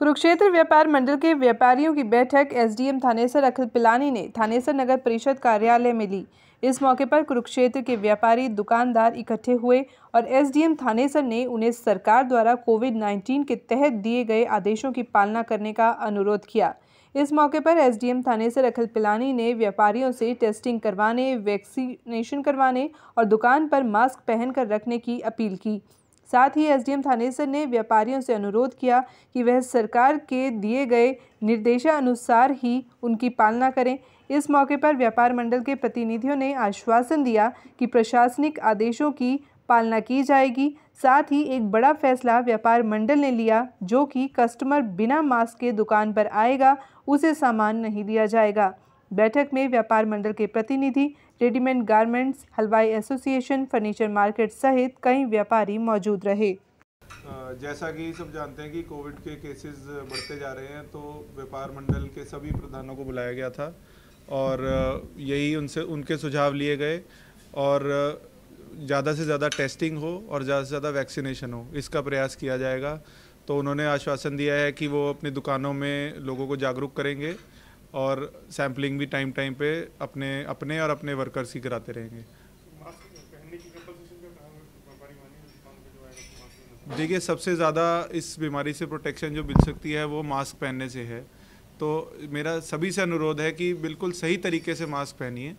कुरुक्षेत्र व्यापार मंडल के व्यापारियों की बैठक एसडीएम थानेसर अखिल पिलानी ने थानेसर नगर परिषद कार्यालय में ली इस मौके पर कुरुक्षेत्र के व्यापारी दुकानदार इकट्ठे हुए और एसडीएम थानेसर ने उन्हें सरकार द्वारा कोविड 19 के तहत दिए गए आदेशों की पालना करने का अनुरोध किया इस मौके पर एसडीएम थानेसर अखिल पिलानी ने व्यापारियों से टेस्टिंग करवाने वैक्सीनेशन करवाने और दुकान पर मास्क पहनकर रखने की अपील की साथ ही एसडीएम थानेसर ने व्यापारियों से अनुरोध किया कि वह सरकार के दिए गए निर्देशानुसार ही उनकी पालना करें इस मौके पर व्यापार मंडल के प्रतिनिधियों ने आश्वासन दिया कि प्रशासनिक आदेशों की पालना की जाएगी साथ ही एक बड़ा फैसला व्यापार मंडल ने लिया जो कि कस्टमर बिना मास्क के दुकान पर आएगा उसे सामान नहीं दिया जाएगा बैठक में व्यापार मंडल के प्रतिनिधि रेडीमेड गारमेंट्स हलवाई एसोसिएशन फर्नीचर मार्केट सहित कई व्यापारी मौजूद रहे जैसा कि सब जानते हैं कि कोविड के केसेस बढ़ते जा रहे हैं तो व्यापार मंडल के सभी प्रधानों को बुलाया गया था और यही उनसे उनके सुझाव लिए गए और ज़्यादा से ज़्यादा टेस्टिंग हो और ज़्यादा से ज़्यादा वैक्सीनेशन हो इसका प्रयास किया जाएगा तो उन्होंने आश्वासन दिया है कि वो अपनी दुकानों में लोगों को जागरूक करेंगे और सैम्पलिंग भी टाइम टाइम पे अपने अपने और अपने वर्कर्स ही कराते रहेंगे देखिए सबसे ज़्यादा इस बीमारी से प्रोटेक्शन जो मिल सकती है वो मास्क पहनने से है तो मेरा सभी से अनुरोध है कि बिल्कुल सही तरीके से मास्क पहनिए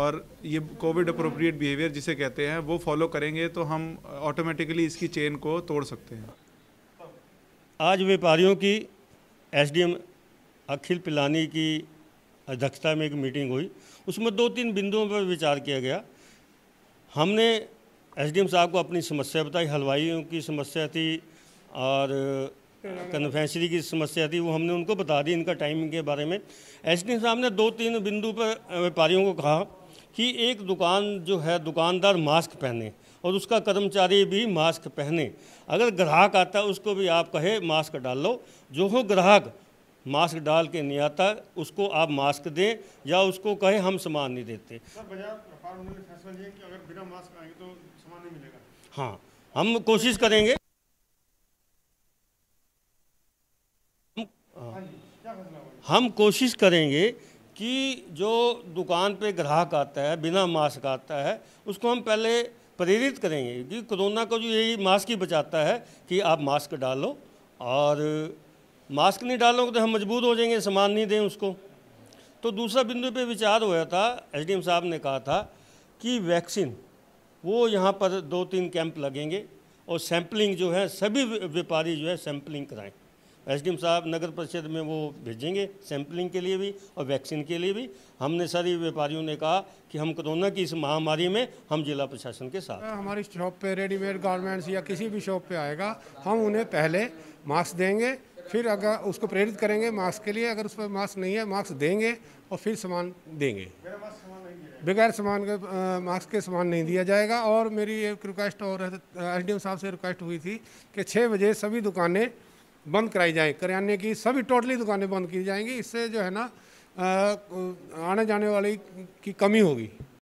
और ये कोविड अप्रोप्रिएट बिहेवियर जिसे कहते हैं वो फॉलो करेंगे तो हम ऑटोमेटिकली इसकी चेन को तोड़ सकते हैं आज व्यापारियों की एसडीएम अखिल पिलानी की अध्यक्षता में एक मीटिंग हुई उसमें दो तीन बिंदुओं पर विचार किया गया हमने एसडीएम साहब को अपनी समस्या बताई हलवाइयों की समस्या थी और कन्फेंसरी की समस्या थी वो हमने उनको बता दी इनका टाइमिंग के बारे में एस डी साहब ने दो तीन बिंदु पर व्यापारियों को कहा कि एक दुकान जो है दुकानदार मास्क पहने और उसका कर्मचारी भी मास्क पहने अगर ग्राहक आता है उसको भी आप कहे मास्क डाल लो जो हो ग्राहक मास्क डाल के नहीं आता उसको आप मास्क दें या उसको कहें हम सामान नहीं देते तो हाँ हम कोशिश करेंगे हम, हम कोशिश करेंगे कि जो दुकान पे ग्राहक आता है बिना मास्क आता है उसको हम पहले प्रेरित करेंगे कि कोरोना को जो यही मास्क ही बचाता है कि आप मास्क डालो और मास्क नहीं डालोगे तो हम मजबूत हो जाएंगे सामान नहीं दें उसको तो दूसरा बिंदु पे विचार हुआ था एसडीएम साहब ने कहा था कि वैक्सीन वो यहाँ पर दो तीन कैंप लगेंगे और सैम्पलिंग जो है सभी व्यापारी जो है सैम्पलिंग कराएं एस डी एम साहब नगर परिषद में वो भेजेंगे सैम्पलिंग के लिए भी और वैक्सीन के लिए भी हमने सारी व्यापारियों ने कहा कि हम कोरोना की इस महामारी में हम जिला प्रशासन के साथ हाँ, हमारी शॉप पे रेडीमेड गारमेंट्स या किसी भी शॉप पे आएगा हम उन्हें पहले मास्क देंगे फिर अगर उसको प्रेरित करेंगे मास्क के लिए अगर उस पर मास्क नहीं है मास्क देंगे और फिर सामान देंगे बगैर सामान के मास्क के सामान नहीं दिया जाएगा और मेरी एक रिक्वेस्ट और एस डी साहब से रिक्वेस्ट हुई थी कि छः बजे सभी दुकानें बंद कराई जाएँ करियाने की सभी टोटली दुकानें बंद की जाएंगी इससे जो है ना आने जाने वाली की कमी होगी